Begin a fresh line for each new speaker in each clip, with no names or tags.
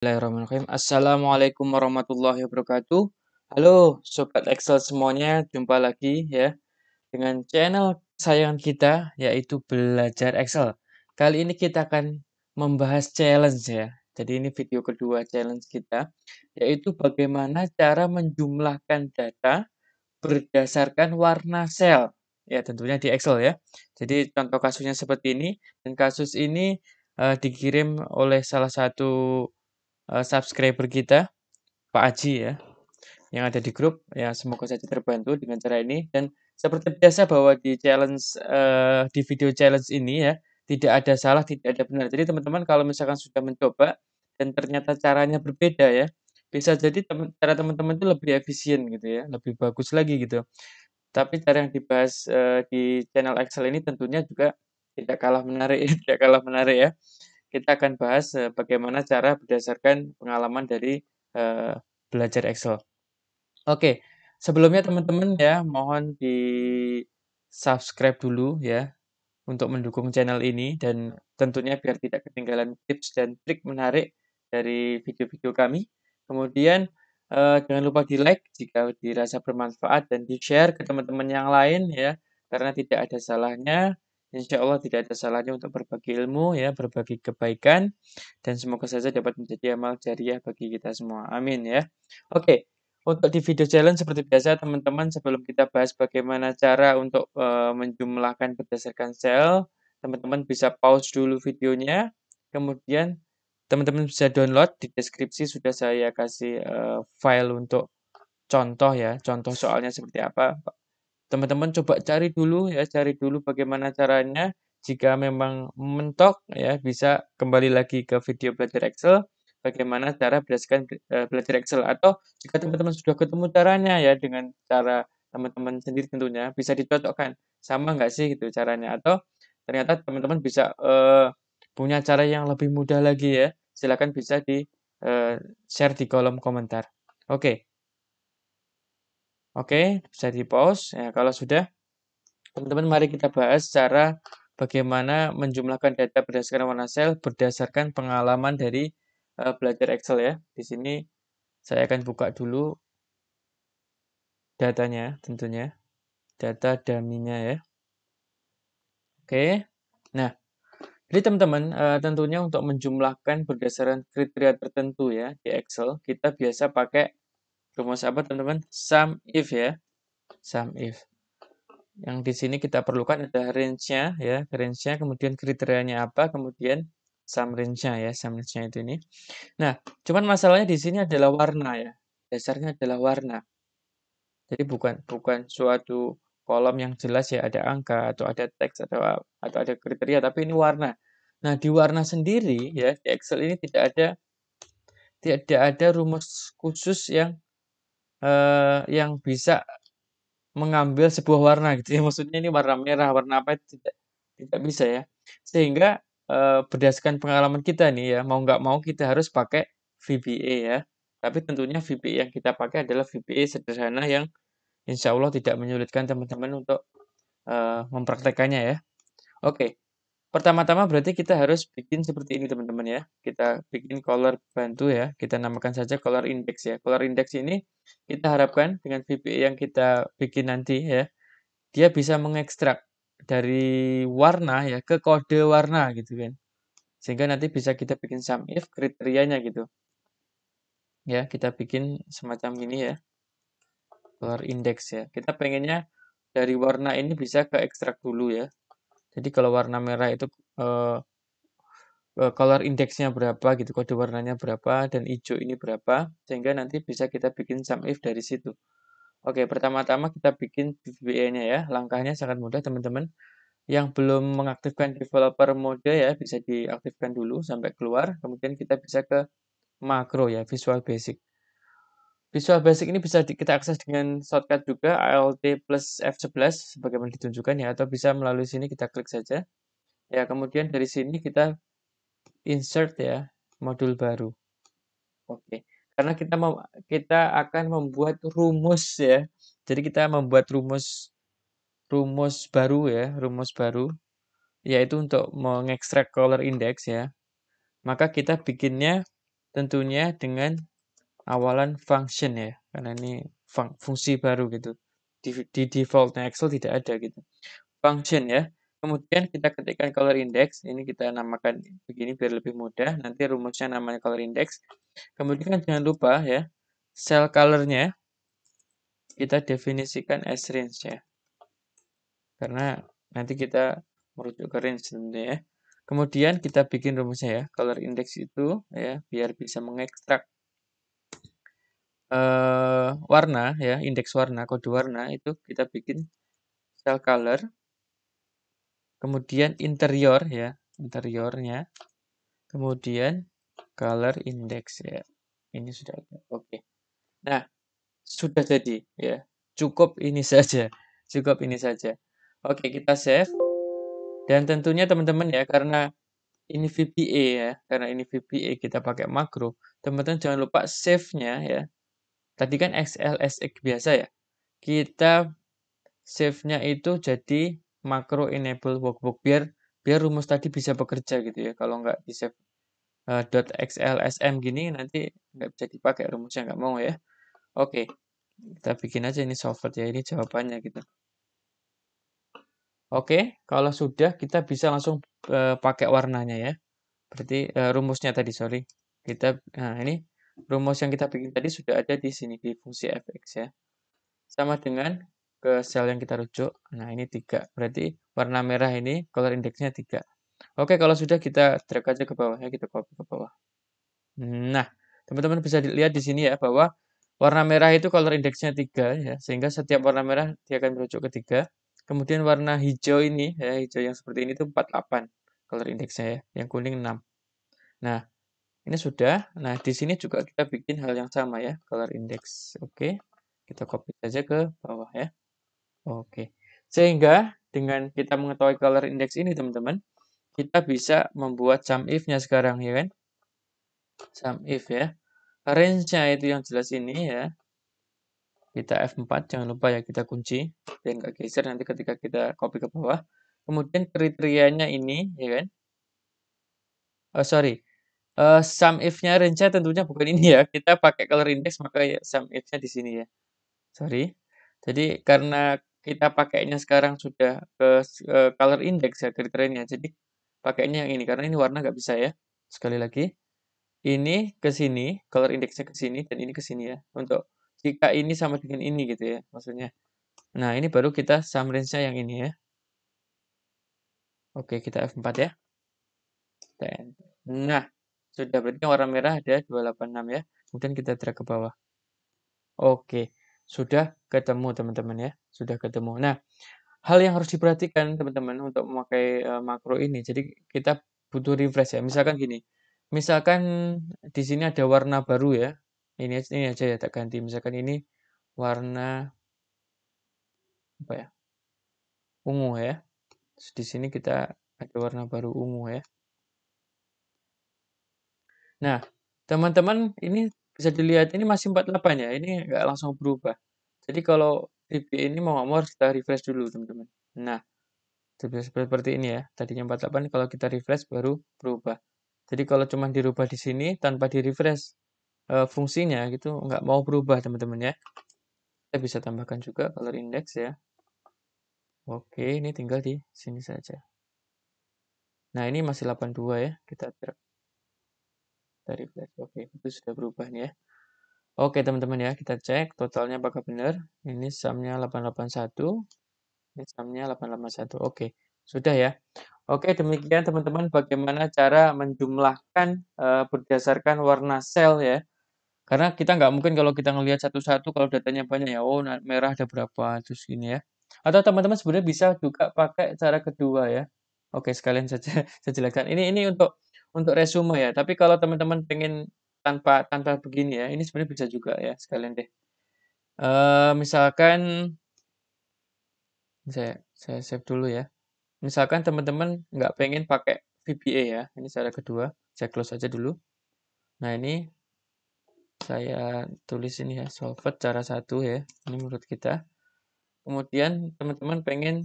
Bismillahirrahmanirrahim. Assalamualaikum warahmatullahi wabarakatuh. Halo sobat Excel semuanya, jumpa lagi ya dengan channel sayang kita yaitu Belajar Excel. Kali ini kita akan membahas challenge ya. Jadi ini video kedua challenge kita yaitu bagaimana cara menjumlahkan data berdasarkan warna sel. Ya, tentunya di Excel ya. Jadi contoh kasusnya seperti ini dan kasus ini eh, dikirim oleh salah satu Eh, subscriber kita Pak Aji ya yang ada di grup ya semoga saja terbantu dengan cara ini dan seperti biasa bahwa di challenge uh, di video challenge ini ya tidak ada salah tidak ada benar jadi teman-teman kalau misalkan sudah mencoba dan ternyata caranya berbeda ya bisa jadi tem cara teman-teman itu lebih efisien gitu ya lebih bagus lagi gitu tapi cara yang dibahas uh, di channel Excel ini tentunya juga tidak kalah menarik tidak kalah menarik ya kita akan bahas uh, bagaimana cara berdasarkan pengalaman dari uh, belajar Excel. Oke, sebelumnya teman-teman ya mohon di subscribe dulu ya untuk mendukung channel ini dan tentunya biar tidak ketinggalan tips dan trik menarik dari video-video kami. Kemudian uh, jangan lupa di like jika dirasa bermanfaat dan di share ke teman-teman yang lain ya karena tidak ada salahnya Insya Allah tidak ada salahnya untuk berbagi ilmu, ya, berbagi kebaikan, dan semoga saja dapat menjadi amal jariah bagi kita semua. Amin ya. Oke, untuk di video challenge seperti biasa teman-teman sebelum kita bahas bagaimana cara untuk e, menjumlahkan berdasarkan sel, teman-teman bisa pause dulu videonya, kemudian teman-teman bisa download di deskripsi sudah saya kasih e, file untuk contoh ya, contoh soalnya seperti apa teman-teman coba cari dulu ya, cari dulu bagaimana caranya. Jika memang mentok ya bisa kembali lagi ke video belajar Excel bagaimana cara berdasarkan eh, belajar Excel atau jika teman-teman sudah ketemu caranya ya dengan cara teman-teman sendiri tentunya bisa dicocokkan sama nggak sih gitu caranya atau ternyata teman-teman bisa uh, punya cara yang lebih mudah lagi ya silakan bisa di uh, share di kolom komentar oke okay. Oke, bisa di pause. Ya, kalau sudah, teman-teman mari kita bahas cara bagaimana menjumlahkan data berdasarkan warna sel berdasarkan pengalaman dari uh, belajar Excel ya. Di sini saya akan buka dulu datanya tentunya. Data daminya ya. Oke. Nah, jadi teman-teman, uh, tentunya untuk menjumlahkan berdasarkan kriteria tertentu ya di Excel, kita biasa pakai Rumus apa teman-teman? Sum if ya. Sum if. Yang di sini kita perlukan ada range-nya ya, range-nya kemudian kriterianya apa, kemudian sum range-nya ya, sum range-nya itu ini. Nah, cuman masalahnya di sini adalah warna ya. Dasarnya adalah warna. Jadi bukan bukan suatu kolom yang jelas ya ada angka atau ada teks atau atau ada kriteria tapi ini warna. Nah, di warna sendiri ya di Excel ini tidak ada tidak ada rumus khusus yang eh yang bisa mengambil sebuah warna gitu ya, maksudnya ini warna merah, warna apa itu tidak tidak bisa ya. Sehingga, eh, berdasarkan pengalaman kita nih ya, mau nggak mau kita harus pakai VBA ya, tapi tentunya VBA yang kita pakai adalah VBA sederhana yang insya Allah tidak menyulitkan teman-teman untuk, eee, eh, mempraktekannya ya. Oke. Pertama-tama berarti kita harus bikin seperti ini teman-teman ya. Kita bikin color bantu ya. Kita namakan saja color index ya. Color index ini kita harapkan dengan VBA yang kita bikin nanti ya. Dia bisa mengekstrak dari warna ya ke kode warna gitu kan. Sehingga nanti bisa kita bikin sum if kriterianya gitu. Ya, kita bikin semacam ini ya. Color index ya. Kita pengennya dari warna ini bisa ke ekstrak dulu ya jadi kalau warna merah itu uh, color indexnya berapa gitu, kode warnanya berapa, dan hijau ini berapa, sehingga nanti bisa kita bikin sum if dari situ. Oke, pertama-tama kita bikin VBA-nya ya, langkahnya sangat mudah teman-teman. Yang belum mengaktifkan developer mode ya, bisa diaktifkan dulu sampai keluar, kemudian kita bisa ke makro ya, visual basic. Visual Basic ini bisa kita akses dengan shortcut juga Alt plus F11 sebagaimana ditunjukkan ya atau bisa melalui sini kita klik saja. Ya, kemudian dari sini kita insert ya modul baru. Oke. Karena kita mau kita akan membuat rumus ya. Jadi kita membuat rumus rumus baru ya, rumus baru yaitu untuk mengekstrak color index ya. Maka kita bikinnya tentunya dengan awalan function ya karena ini fung fungsi baru gitu di, di defaultnya Excel tidak ada gitu function ya kemudian kita ketikkan color index ini kita namakan begini biar lebih mudah nanti rumusnya namanya color index kemudian jangan lupa ya cell colornya kita definisikan as range ya karena nanti kita merujuk ke range tentunya ya kemudian kita bikin rumusnya ya color index itu ya biar bisa mengekstrak uh, warna ya, indeks warna, kode warna itu kita bikin cell color. Kemudian interior ya, interiornya. Kemudian color index ya. Ini sudah oke Oke. Nah, sudah jadi ya. Cukup ini saja. Cukup ini saja. Oke, kita save. Dan tentunya teman-teman ya karena ini VBA ya, karena ini VBA kita pakai makro. Teman-teman jangan lupa save-nya ya. Tadi kan xlsx biasa ya. Kita save-nya itu jadi macro enable workbook biar biar rumus tadi bisa bekerja gitu ya. Kalau nggak di save uh, .xlsm gini nanti nggak bisa dipakai rumusnya nggak mau ya. Oke. Okay. Kita bikin aja ini software ya ini jawabannya gitu. Oke, kalau sudah kita bisa langsung uh, pakai warnanya ya. Berarti uh, rumusnya tadi, sorry. Kita, nah ini Rumus yang kita bikin tadi sudah ada di sini di fungsi fx ya. Sama dengan ke sel yang kita rujuk. Nah, ini 3. Berarti warna merah ini color indeksnya 3. Oke, kalau sudah kita drag aja ke bawah ya, kita copy ke bawah. Nah, teman-teman bisa dilihat di sini ya bahwa warna merah itu color indeksnya 3 ya, sehingga setiap warna merah dia akan merujuk ke 3. Kemudian warna hijau ini ya, hijau yang seperti ini itu 48 color indeksnya ya, yang kuning 6. Nah, ini sudah. Nah, di sini juga kita bikin hal yang sama ya, color index. Oke. Kita copy saja ke bawah ya. Oke. Sehingga dengan kita mengetahui color index ini, teman-teman, kita bisa membuat sum if-nya sekarang ya kan. Sum if ya. Range-nya itu yang jelas ini ya. Kita F4, jangan lupa ya kita kunci biar nggak geser nanti ketika kita copy ke bawah. Kemudian kriterianya ini ya kan. Oh, sorry, uh, eh, sum if-nya range tentunya bukan ini ya. Kita pakai color index maka ya sum if-nya di sini ya. Sorry. Jadi karena kita pakainya sekarang sudah ke uh, color index ya kriterianya. Jadi pakainya yang ini karena ini warna nggak bisa ya. Sekali lagi. Ini ke sini, color indexnya ke sini dan ini ke sini ya. Untuk jika ini sama dengan ini gitu ya maksudnya. Nah, ini baru kita sum range-nya yang ini ya. Oke, kita F4 ya. Nah, sudah, berarti warna merah ada 286 ya. Kemudian kita drag ke bawah. Oke, sudah ketemu teman-teman ya. Sudah ketemu. Nah, hal yang harus diperhatikan teman-teman untuk memakai uh, makro ini. Jadi kita butuh refresh ya. Misalkan gini. Misalkan di sini ada warna baru ya. Ini ini aja ya tak ganti. Misalkan ini warna apa ya? Ungu ya. di sini kita ada warna baru ungu ya. Nah, teman-teman ini bisa dilihat ini masih 48 ya. Ini nggak langsung berubah. Jadi kalau VB ini mau nggak mau kita refresh dulu teman-teman. Nah, seperti ini ya. Tadinya 48 kalau kita refresh baru berubah. Jadi kalau cuma dirubah di sini tanpa di refresh e, fungsinya gitu nggak mau berubah teman-teman ya. Kita bisa tambahkan juga color index ya. Oke, ini tinggal di sini saja. Nah, ini masih 82 ya. Kita drag dari flash. Oke, itu sudah berubah nih ya. Oke teman-teman ya, kita cek totalnya apakah benar. Ini samnya 881, ini samnya 881. Oke, sudah ya. Oke, demikian teman-teman bagaimana cara menjumlahkan uh, berdasarkan warna sel ya. Karena kita nggak mungkin kalau kita ngelihat satu-satu kalau datanya banyak ya, oh nah, merah ada berapa, terus ini ya. Atau teman-teman sebenarnya bisa juga pakai cara kedua ya. Oke, sekalian saja saya jelaskan. Ini ini untuk untuk resume ya. Tapi kalau teman-teman pengen tanpa tanpa begini ya, ini sebenarnya bisa juga ya sekalian deh. Uh, misalkan saya saya save dulu ya. Misalkan teman-teman nggak pengen pakai VBA ya, ini cara kedua. Saya close aja dulu. Nah ini saya tulis ini ya, solve cara satu ya. Ini menurut kita. Kemudian teman-teman pengen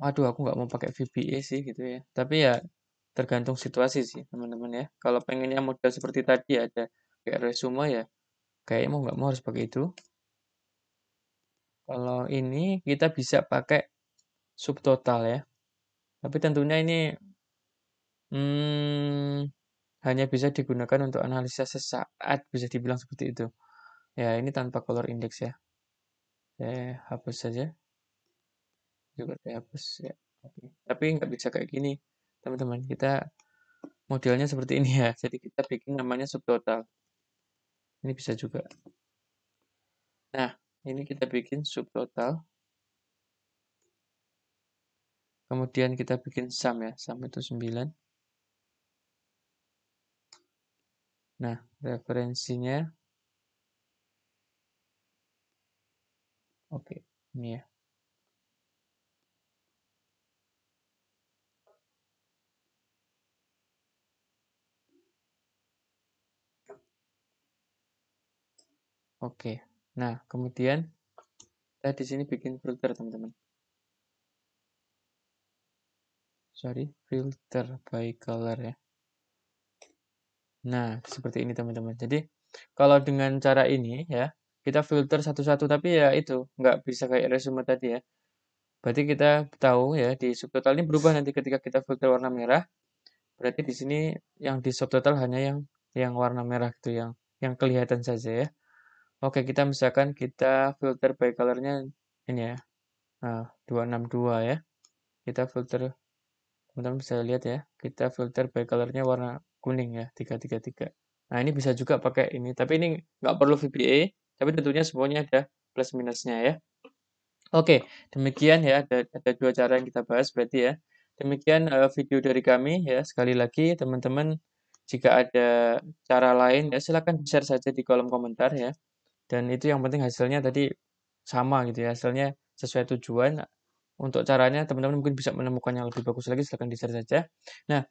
Waduh, aku nggak mau pakai VBA e sih gitu ya. Tapi ya tergantung situasi sih teman-teman ya. Kalau pengennya modal seperti tadi ada kayak resume ya, kayaknya mau nggak mau harus pakai itu. Kalau ini kita bisa pakai subtotal ya. Tapi tentunya ini hmm, hanya bisa digunakan untuk analisa sesaat bisa dibilang seperti itu. Ya ini tanpa color index ya. Saya hapus saja juga dihapus ya tapi nggak bisa kayak gini teman-teman kita modelnya seperti ini ya jadi kita bikin namanya subtotal ini bisa juga nah ini kita bikin subtotal kemudian kita bikin sum ya sum itu 9 nah referensinya oke ini ya Oke. Nah, kemudian kita eh, di sini bikin filter, teman-teman. Sorry, filter by color ya. Nah, seperti ini teman-teman. Jadi, kalau dengan cara ini ya, kita filter satu-satu tapi ya itu nggak bisa kayak resume tadi ya. Berarti kita tahu ya di subtotal ini berubah nanti ketika kita filter warna merah. Berarti di sini yang di subtotal hanya yang yang warna merah gitu yang yang kelihatan saja ya. Oke, kita misalkan kita filter by color-nya ini ya. Nah, 262 ya. Kita filter teman-teman bisa lihat ya. Kita filter by color-nya warna kuning ya, 333. Nah, ini bisa juga pakai ini, tapi ini nggak perlu VBA, tapi tentunya semuanya ada plus minusnya ya. Oke, demikian ya ada, ada dua cara yang kita bahas berarti ya. Demikian uh, video dari kami ya. Sekali lagi teman-teman jika ada cara lain ya silakan share saja di kolom komentar ya dan itu yang penting hasilnya tadi sama gitu ya hasilnya sesuai tujuan untuk caranya teman-teman mungkin bisa menemukan yang lebih bagus lagi silahkan di share saja nah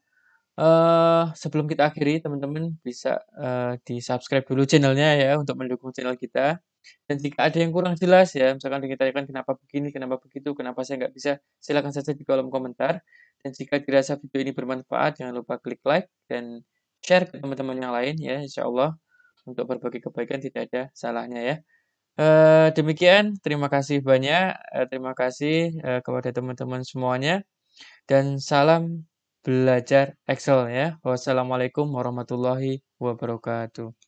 uh, sebelum kita akhiri teman-teman bisa uh, eh, di subscribe dulu channelnya ya untuk mendukung channel kita dan jika ada yang kurang jelas ya misalkan ditanyakan kenapa begini kenapa begitu kenapa saya nggak bisa silahkan saja di kolom komentar dan jika dirasa video ini bermanfaat jangan lupa klik like dan share ke teman-teman yang lain ya insya Allah untuk berbagi kebaikan tidak ada salahnya ya. E, demikian, terima kasih banyak. e, terima kasih e, kepada teman-teman semuanya. Dan salam belajar Excel ya. Wassalamualaikum warahmatullahi wabarakatuh.